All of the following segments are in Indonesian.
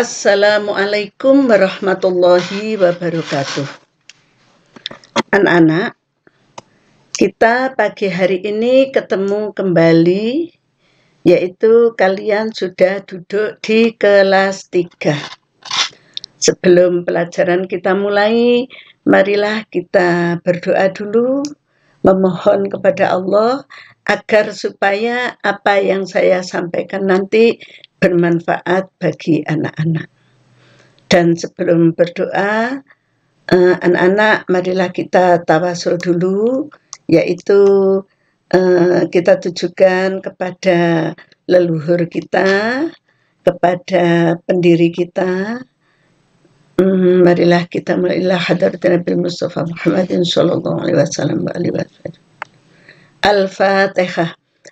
Assalamualaikum warahmatullahi wabarakatuh. Anak-anak, kita pagi hari ini ketemu kembali, yaitu kalian sudah duduk di kelas 3. Sebelum pelajaran kita mulai, marilah kita berdoa dulu, memohon kepada Allah agar supaya apa yang saya sampaikan nanti bermanfaat bagi anak-anak. Dan sebelum berdoa, eh, anak-anak marilah kita tawasul dulu, yaitu eh, kita tujukan kepada leluhur kita, kepada pendiri kita. Mm-hmm, marilah kita marilah hadarat Nabi Mustafa Muhammadin sallallahu alaihi wasallam. Al-Fatihah.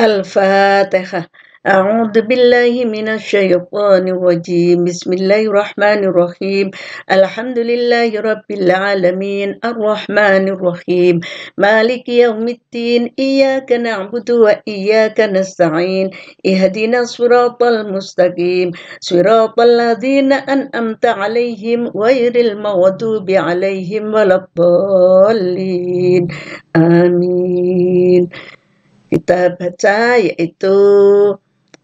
الفاتحة أعوذ بالله من الشيطان الرجيم بسم الله الرحمن الرحيم الحمد لله رب العالمين الرحمن الرحيم مالك يوم الدين إياك نعبد وإياك نستعين اهدنا الصراط المستقيم صراط الذين أنأمت عليهم غير المغضوب عليهم ولا الضالين آمين Kita baca yaitu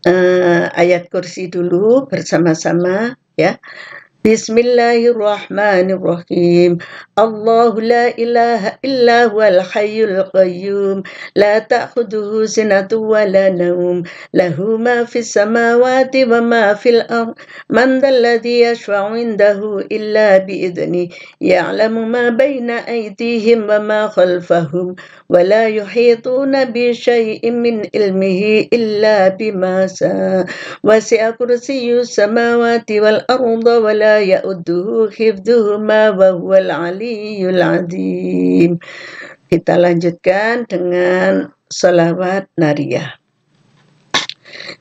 uh, ayat kursi dulu bersama-sama ya. بسم الله الرحمن الرحيم الله لا إله إلا هو الحي القيوم لا تأخذه سنة ولا نوم له ما في السماوات وما في الأرض من ذا الذي يشفع عنده إلا بإذنه يعلم ما بين أيديهم وما خلفهم ولا يحيطون بشيء من علمه إلا بما ساء وسع كرسي السماوات والأرض ولا ولا يؤده حفظهما وهو العلي العظيم kita lanjutkan dengan salawat nariyah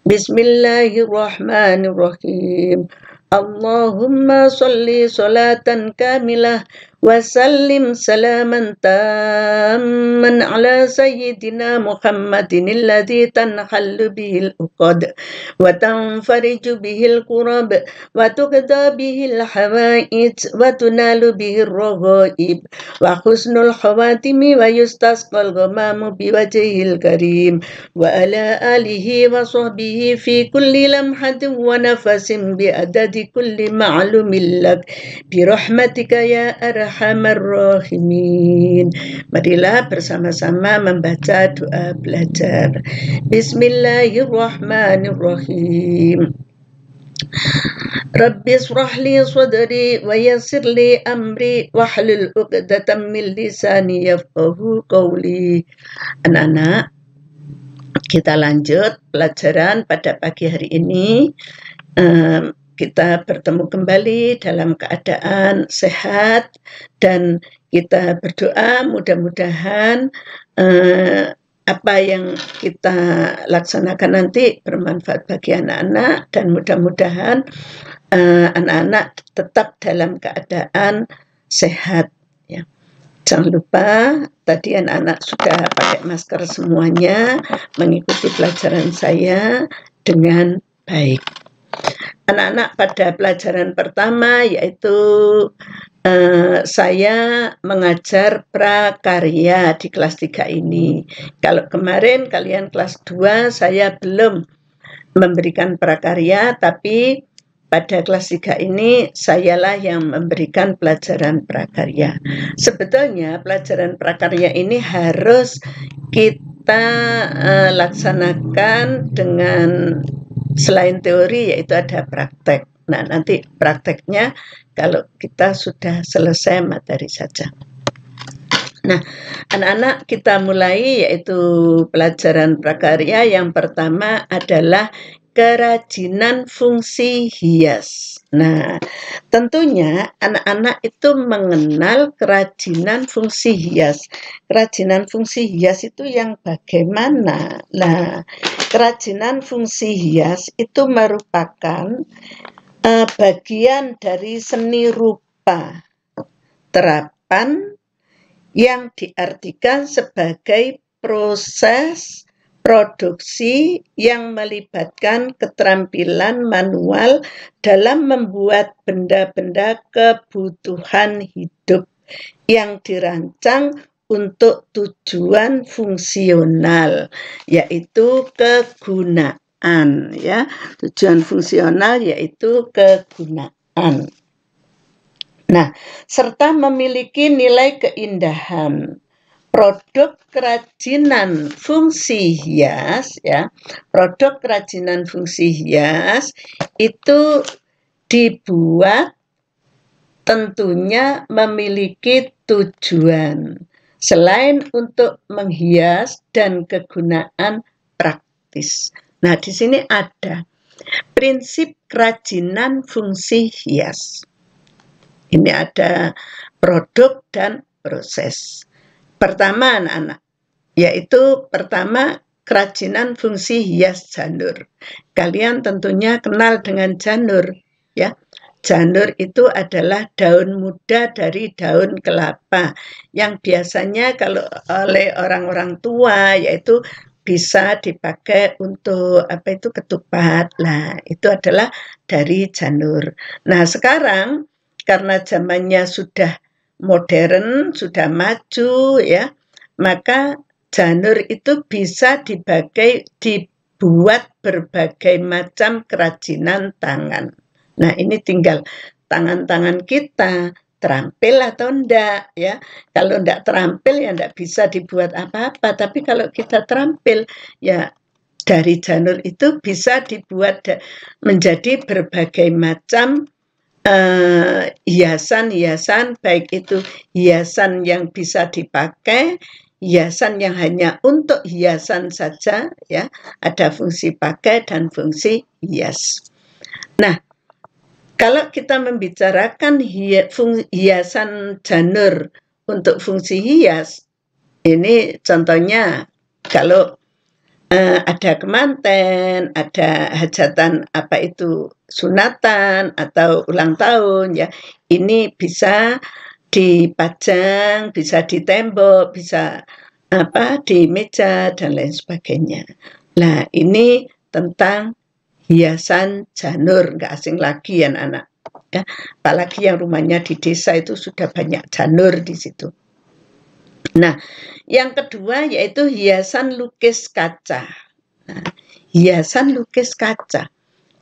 Bismillahirrahmanirrahim Allahumma salli salatan kamilah وسلم سلاما تاما على سيدنا محمد الذي تنحل به الأقد وتنفرج به القرب وتقضى به الحوائج وتنال به الرغائب وحسن الخواتم ويستسقى الغمام بوجهه الكريم وعلى آله وصحبه في كل لمحة ونفس بأدد كل معلوم لك برحمتك يا أرحم arhamar rahimin. Marilah bersama-sama membaca doa belajar. Bismillahirrahmanirrahim. رب اشرح لي صدري ويسر لي wa واحلل عقدة من لساني يفقه قولي anak-anak kita lanjut pelajaran pada pagi hari ini um, kita bertemu kembali dalam keadaan sehat dan kita berdoa mudah-mudahan eh, apa yang kita laksanakan nanti bermanfaat bagi anak-anak dan mudah-mudahan eh, anak-anak tetap dalam keadaan sehat. Ya. Jangan lupa tadi anak-anak sudah pakai masker semuanya mengikuti pelajaran saya dengan baik anak-anak pada pelajaran pertama yaitu uh, saya mengajar prakarya di kelas 3 ini. Kalau kemarin kalian kelas 2 saya belum memberikan prakarya tapi pada kelas 3 ini sayalah yang memberikan pelajaran prakarya. Sebetulnya pelajaran prakarya ini harus kita uh, laksanakan dengan selain teori yaitu ada praktek. Nah, nanti prakteknya kalau kita sudah selesai materi saja. Nah, anak-anak kita mulai yaitu pelajaran prakarya yang pertama adalah kerajinan fungsi hias. Nah, tentunya anak-anak itu mengenal kerajinan fungsi hias. Kerajinan fungsi hias itu yang bagaimana? Nah, kerajinan fungsi hias itu merupakan uh, bagian dari seni rupa terapan yang diartikan sebagai proses produksi yang melibatkan keterampilan manual dalam membuat benda-benda kebutuhan hidup yang dirancang untuk tujuan fungsional yaitu kegunaan ya. Tujuan fungsional yaitu kegunaan. Nah, serta memiliki nilai keindahan. Produk kerajinan fungsi hias ya. Produk kerajinan fungsi hias itu dibuat tentunya memiliki tujuan selain untuk menghias dan kegunaan praktis. Nah, di sini ada prinsip kerajinan fungsi hias. Ini ada produk dan proses. Pertama, anak-anak, yaitu pertama kerajinan fungsi hias janur. Kalian tentunya kenal dengan janur, ya. Janur itu adalah daun muda dari daun kelapa yang biasanya kalau oleh orang-orang tua yaitu bisa dipakai untuk apa itu ketupat. lah itu adalah dari janur. Nah, sekarang karena zamannya sudah modern, sudah maju ya, maka janur itu bisa dipakai dibuat berbagai macam kerajinan tangan. Nah ini tinggal tangan-tangan kita terampil atau enggak ya kalau enggak terampil ya enggak bisa dibuat apa-apa tapi kalau kita terampil ya dari janur itu bisa dibuat menjadi berbagai macam eh, hiasan-hiasan hiasan, baik itu hiasan yang bisa dipakai hiasan yang hanya untuk hiasan saja ya ada fungsi pakai dan fungsi hias. Nah, kalau kita membicarakan hiasan janur untuk fungsi hias, ini contohnya kalau eh, ada kemanten, ada hajatan apa itu sunatan atau ulang tahun ya, ini bisa dipajang, bisa di tembok, bisa apa di meja dan lain sebagainya. Nah, ini tentang hiasan janur nggak asing lagi ya anak ya apalagi yang rumahnya di desa itu sudah banyak janur di situ nah yang kedua yaitu hiasan lukis kaca nah, hiasan lukis kaca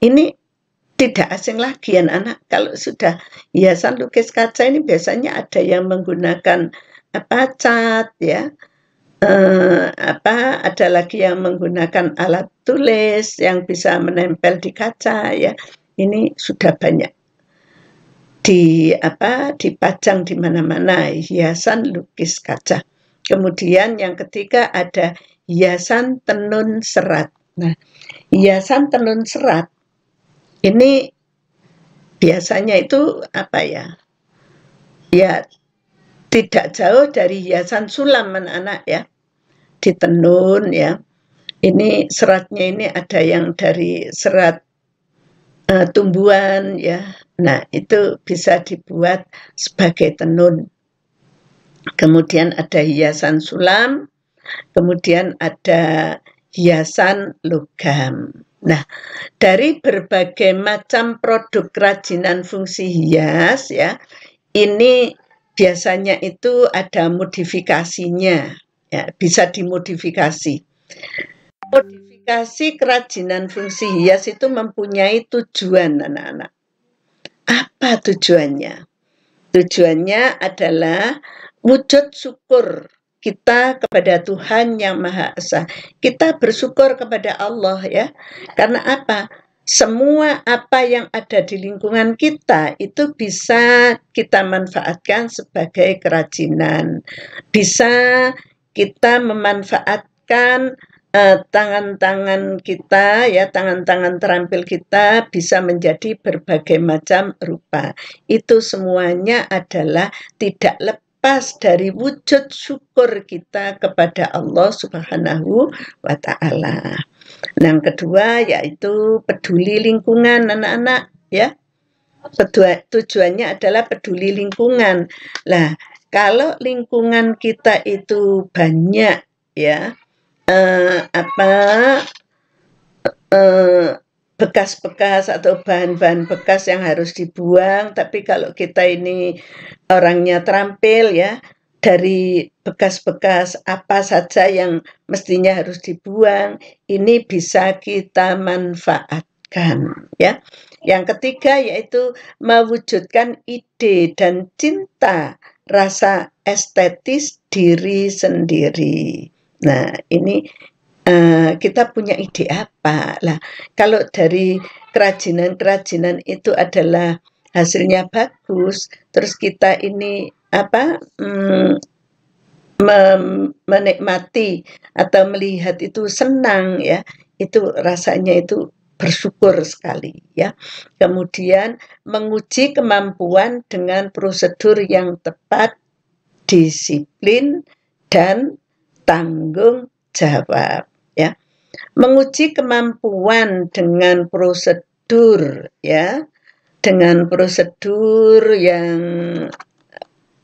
ini tidak asing lagi anak-anak kalau sudah hiasan lukis kaca ini biasanya ada yang menggunakan apa cat ya Eh, apa ada lagi yang menggunakan alat tulis yang bisa menempel di kaca ya ini sudah banyak di apa dipajang di mana-mana hiasan lukis kaca kemudian yang ketiga ada hiasan tenun serat nah hiasan tenun serat ini biasanya itu apa ya ya tidak jauh dari hiasan sulam anak-anak ya ditenun ya. Ini seratnya ini ada yang dari serat uh, tumbuhan ya. Nah, itu bisa dibuat sebagai tenun. Kemudian ada hiasan sulam, kemudian ada hiasan logam. Nah, dari berbagai macam produk kerajinan fungsi hias ya, ini biasanya itu ada modifikasinya ya, bisa dimodifikasi. Modifikasi kerajinan fungsi hias itu mempunyai tujuan anak-anak. Apa tujuannya? Tujuannya adalah wujud syukur kita kepada Tuhan yang Maha Esa. Kita bersyukur kepada Allah ya. Karena apa? Semua apa yang ada di lingkungan kita itu bisa kita manfaatkan sebagai kerajinan. Bisa kita memanfaatkan eh, tangan-tangan uh, kita ya tangan-tangan terampil kita bisa menjadi berbagai macam rupa itu semuanya adalah tidak lepas dari wujud syukur kita kepada Allah Subhanahu wa taala. yang kedua yaitu peduli lingkungan anak-anak ya. tujuannya adalah peduli lingkungan. Lah, kalau lingkungan kita itu banyak ya eh, apa eh, bekas-bekas eh, atau bahan-bahan bekas yang harus dibuang tapi kalau kita ini orangnya terampil ya dari bekas-bekas apa saja yang mestinya harus dibuang ini bisa kita manfaatkan ya yang ketiga yaitu mewujudkan ide dan cinta rasa estetis diri sendiri. Nah, ini uh, kita punya ide apa? Lah, kalau dari kerajinan-kerajinan itu adalah hasilnya bagus, terus kita ini apa? Hmm, menikmati atau melihat itu senang ya. Itu rasanya itu bersyukur sekali ya. Kemudian menguji kemampuan dengan prosedur yang tepat, disiplin dan tanggung jawab ya. Menguji kemampuan dengan prosedur ya. Dengan prosedur yang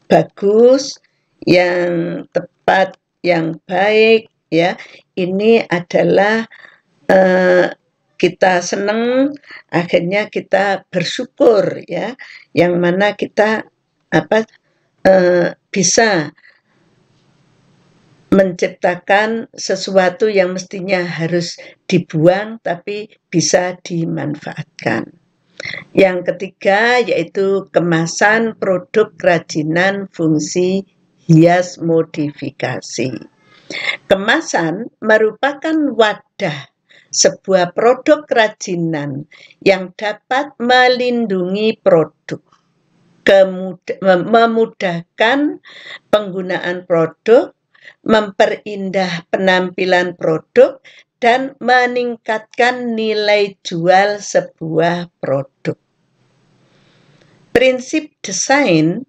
bagus, yang tepat, yang baik ya. Ini adalah uh, kita senang akhirnya kita bersyukur ya yang mana kita apa eh, bisa menciptakan sesuatu yang mestinya harus dibuang tapi bisa dimanfaatkan. Yang ketiga yaitu kemasan produk kerajinan fungsi hias modifikasi. Kemasan merupakan wadah sebuah produk kerajinan yang dapat melindungi produk, memudahkan penggunaan produk, memperindah penampilan produk, dan meningkatkan nilai jual sebuah produk. Prinsip desain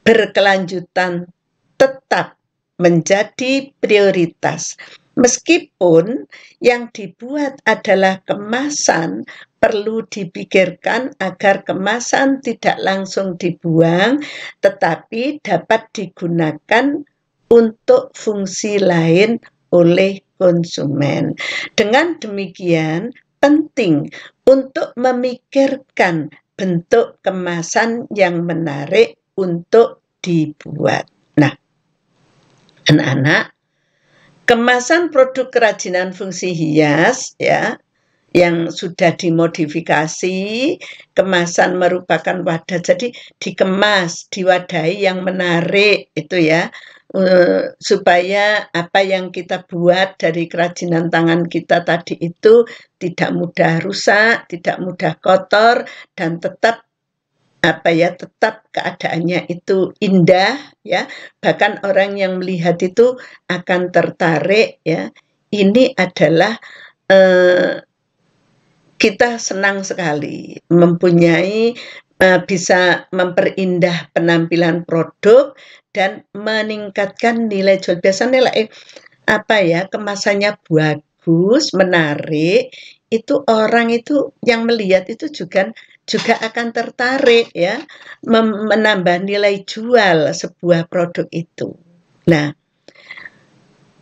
berkelanjutan tetap menjadi prioritas Meskipun yang dibuat adalah kemasan, perlu dipikirkan agar kemasan tidak langsung dibuang, tetapi dapat digunakan untuk fungsi lain oleh konsumen. Dengan demikian, penting untuk memikirkan bentuk kemasan yang menarik untuk dibuat. Nah, anak-anak, kemasan produk kerajinan fungsi hias ya yang sudah dimodifikasi, kemasan merupakan wadah. Jadi dikemas, diwadahi yang menarik itu ya. Eh, supaya apa yang kita buat dari kerajinan tangan kita tadi itu tidak mudah rusak, tidak mudah kotor dan tetap apa ya tetap keadaannya itu indah ya bahkan orang yang melihat itu akan tertarik ya ini adalah eh, kita senang sekali mempunyai eh, bisa memperindah penampilan produk dan meningkatkan nilai jual biasanya nilai eh, apa ya kemasannya bagus menarik itu orang itu yang melihat itu juga juga akan tertarik ya menambah nilai jual sebuah produk itu. Nah,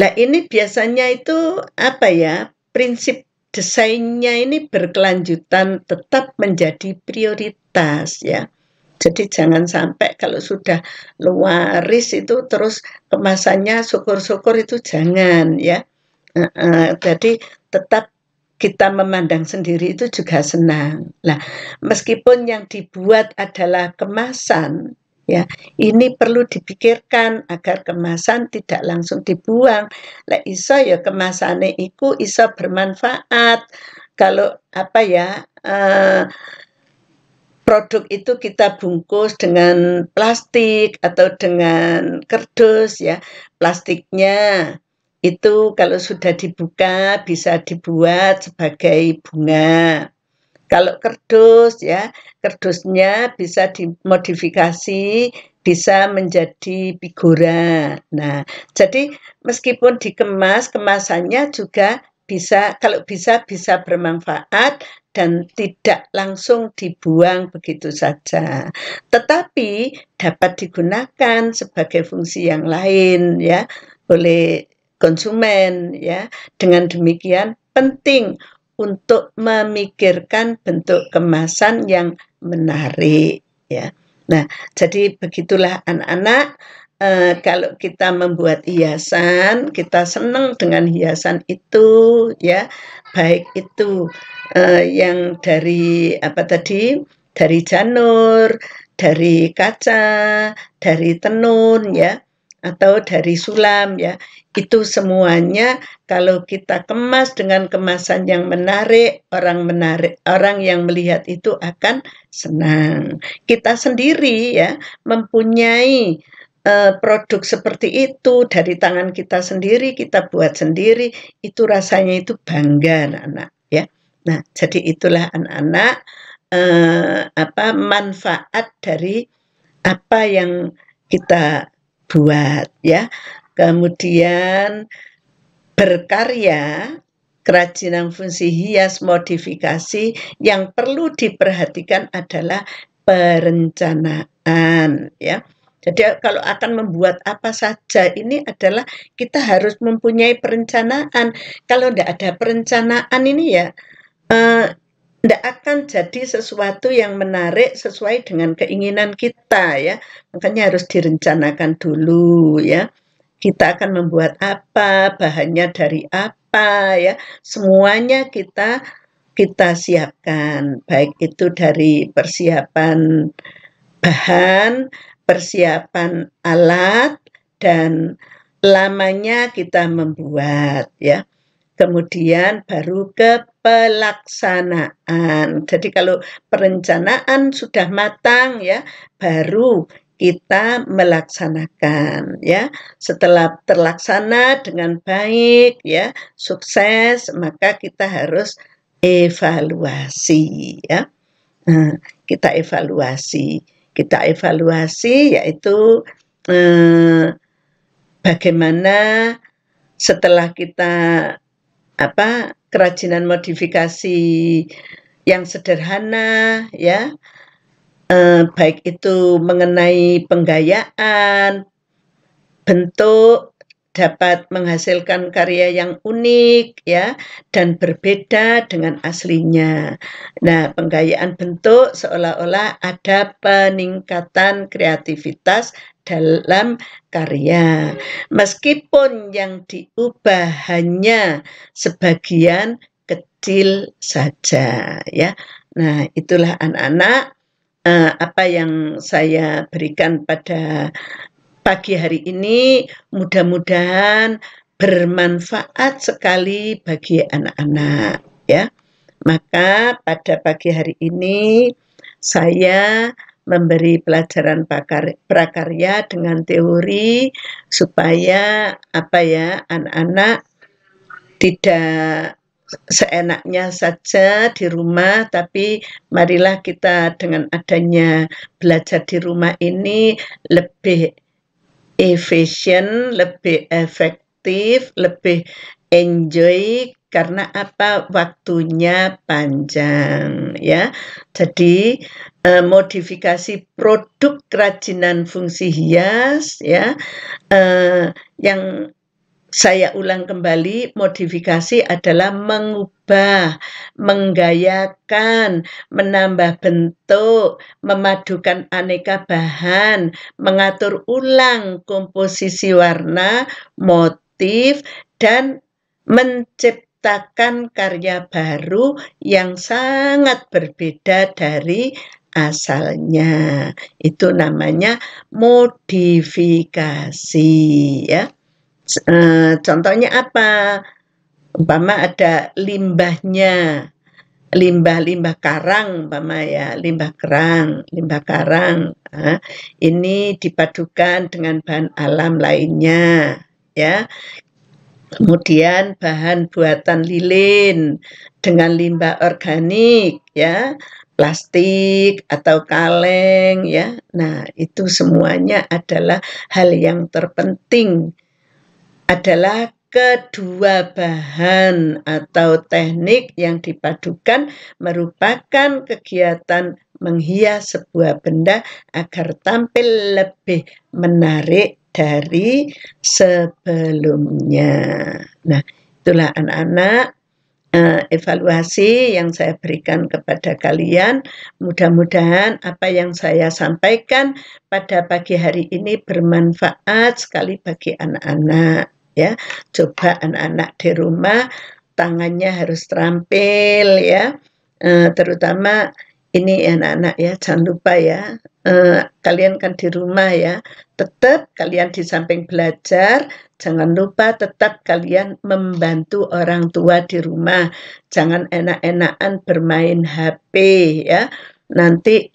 nah ini biasanya itu apa ya? Prinsip desainnya ini berkelanjutan tetap menjadi prioritas ya. Jadi jangan sampai kalau sudah luaris itu terus kemasannya syukur-syukur itu jangan ya. Uh, uh, jadi tetap kita memandang sendiri itu juga senang. Nah, meskipun yang dibuat adalah kemasan, ya ini perlu dipikirkan agar kemasan tidak langsung dibuang. Lah iso ya kemasannya itu iso bermanfaat. Kalau apa ya eh, produk itu kita bungkus dengan plastik atau dengan kerdus ya plastiknya itu kalau sudah dibuka bisa dibuat sebagai bunga. Kalau kerdus ya, kerdusnya bisa dimodifikasi bisa menjadi figura. Nah, jadi meskipun dikemas, kemasannya juga bisa kalau bisa bisa bermanfaat dan tidak langsung dibuang begitu saja. Tetapi dapat digunakan sebagai fungsi yang lain ya. Boleh konsumen ya. Dengan demikian penting untuk memikirkan bentuk kemasan yang menarik ya. Nah, jadi begitulah anak-anak e, kalau kita membuat hiasan, kita senang dengan hiasan itu ya, baik itu e, yang dari apa tadi? dari janur, dari kaca, dari tenun ya atau dari sulam ya. Itu semuanya kalau kita kemas dengan kemasan yang menarik, orang menarik, orang yang melihat itu akan senang. Kita sendiri ya mempunyai uh, produk seperti itu dari tangan kita sendiri, kita buat sendiri, itu rasanya itu bangga anak-anak ya. Nah, jadi itulah anak-anak uh, apa manfaat dari apa yang kita buat ya. Kemudian berkarya kerajinan fungsi hias modifikasi yang perlu diperhatikan adalah perencanaan ya. Jadi kalau akan membuat apa saja ini adalah kita harus mempunyai perencanaan. Kalau tidak ada perencanaan ini ya eh, tidak akan jadi sesuatu yang menarik sesuai dengan keinginan kita ya. Makanya harus direncanakan dulu ya. Kita akan membuat apa, bahannya dari apa ya. Semuanya kita kita siapkan baik itu dari persiapan bahan, persiapan alat dan lamanya kita membuat ya. Kemudian baru ke pelaksanaan. Jadi kalau perencanaan sudah matang ya, baru kita melaksanakan ya. Setelah terlaksana dengan baik ya, sukses, maka kita harus evaluasi ya. Nah, kita evaluasi, kita evaluasi yaitu eh, bagaimana setelah kita apa kerajinan modifikasi yang sederhana ya eh, baik itu mengenai penggayaan bentuk dapat menghasilkan karya yang unik ya dan berbeda dengan aslinya. Nah, penggayaan bentuk seolah-olah ada peningkatan kreativitas dalam karya. Meskipun yang diubah hanya sebagian kecil saja ya. Nah, itulah anak-anak eh, apa yang saya berikan pada pagi hari ini mudah-mudahan bermanfaat sekali bagi anak-anak ya. Maka pada pagi hari ini saya memberi pelajaran prakarya dengan teori supaya apa ya anak-anak tidak seenaknya saja di rumah tapi marilah kita dengan adanya belajar di rumah ini lebih efisien, lebih efektif, lebih enjoy karena apa waktunya panjang ya. Jadi eh, modifikasi produk kerajinan fungsi hias ya eh, yang saya ulang kembali, modifikasi adalah mengubah, menggayakan, menambah bentuk, memadukan aneka bahan, mengatur ulang komposisi warna, motif, dan menciptakan karya baru yang sangat berbeda dari asalnya. Itu namanya modifikasi ya e, contohnya apa? Umpama ada limbahnya, limbah-limbah karang, umpama ya, limbah kerang, limbah karang. Ah, ini dipadukan dengan bahan alam lainnya, ya. Kemudian bahan buatan lilin dengan limbah organik, ya plastik atau kaleng ya. Nah, itu semuanya adalah hal yang terpenting adalah kedua bahan atau teknik yang dipadukan merupakan kegiatan menghias sebuah benda agar tampil lebih menarik dari sebelumnya. Nah, itulah anak-anak eh, evaluasi yang saya berikan kepada kalian. Mudah-mudahan apa yang saya sampaikan pada pagi hari ini bermanfaat sekali bagi anak-anak ya coba anak-anak di rumah tangannya harus terampil ya e, terutama ini anak-anak ya jangan lupa ya e, kalian kan di rumah ya tetap kalian di samping belajar jangan lupa tetap kalian membantu orang tua di rumah jangan enak-enakan bermain HP ya nanti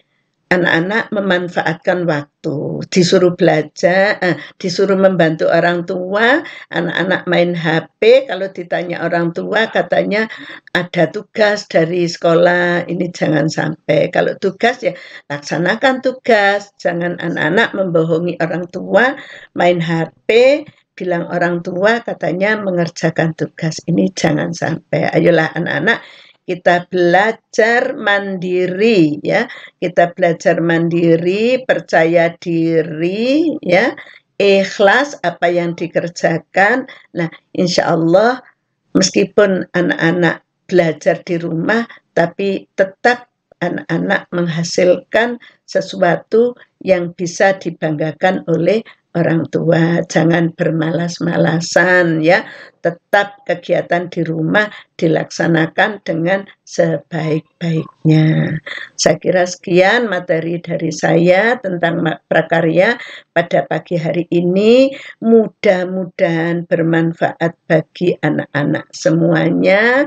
anak-anak memanfaatkan waktu, disuruh belajar, eh, disuruh membantu orang tua, anak-anak main HP, kalau ditanya orang tua katanya ada tugas dari sekolah, ini jangan sampai. Kalau tugas ya laksanakan tugas, jangan anak-anak membohongi orang tua, main HP, bilang orang tua katanya mengerjakan tugas, ini jangan sampai. Ayolah anak-anak kita belajar mandiri ya kita belajar mandiri percaya diri ya ikhlas apa yang dikerjakan nah insya Allah meskipun anak-anak belajar di rumah tapi tetap anak-anak menghasilkan sesuatu yang bisa dibanggakan oleh orang tua, jangan bermalas-malasan ya. Tetap kegiatan di rumah dilaksanakan dengan sebaik-baiknya. Saya kira sekian materi dari saya tentang prakarya pada pagi hari ini. Mudah-mudahan bermanfaat bagi anak-anak semuanya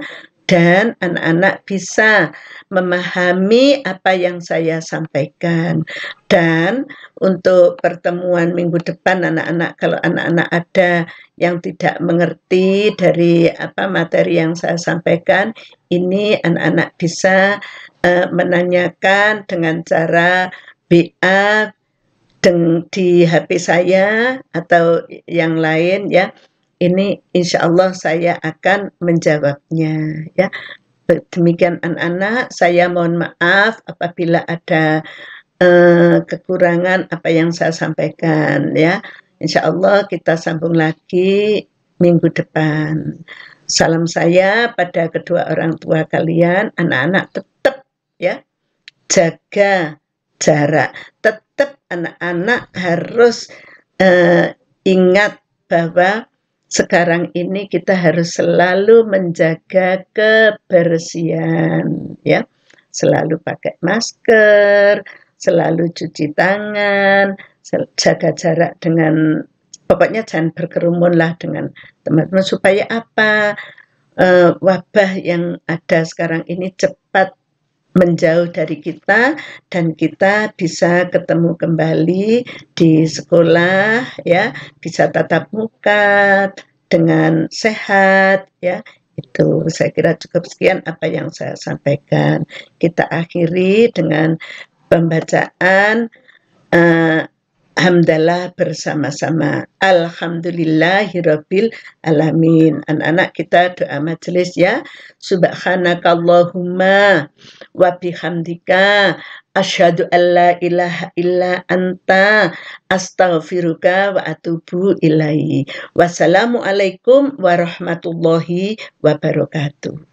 dan anak-anak bisa memahami apa yang saya sampaikan. Dan untuk pertemuan minggu depan anak-anak kalau anak-anak ada yang tidak mengerti dari apa materi yang saya sampaikan, ini anak-anak bisa uh, menanyakan dengan cara BA di HP saya atau yang lain ya ini insya Allah saya akan menjawabnya ya. Demikian anak-anak, saya mohon maaf apabila ada eh, kekurangan apa yang saya sampaikan ya. Insya Allah kita sambung lagi minggu depan. Salam saya pada kedua orang tua kalian, anak-anak tetap ya jaga jarak. Tetap anak-anak harus eh, ingat bahwa sekarang ini kita harus selalu menjaga kebersihan ya selalu pakai masker selalu cuci tangan jaga jarak dengan pokoknya jangan berkerumun lah dengan teman-teman supaya apa e, wabah yang ada sekarang ini cepat menjauh dari kita dan kita bisa ketemu kembali di sekolah ya bisa tatap muka dengan sehat ya itu saya kira cukup sekian apa yang saya sampaikan kita akhiri dengan pembacaan uh, hamdalah bersama-sama. Alhamdulillahirabbil alamin. Anak-anak kita doa majelis ya. Subhanakallahumma wa bihamdika asyhadu alla ilaha illa anta astaghfiruka wa atubu ilaihi. Wassalamualaikum warahmatullahi wabarakatuh.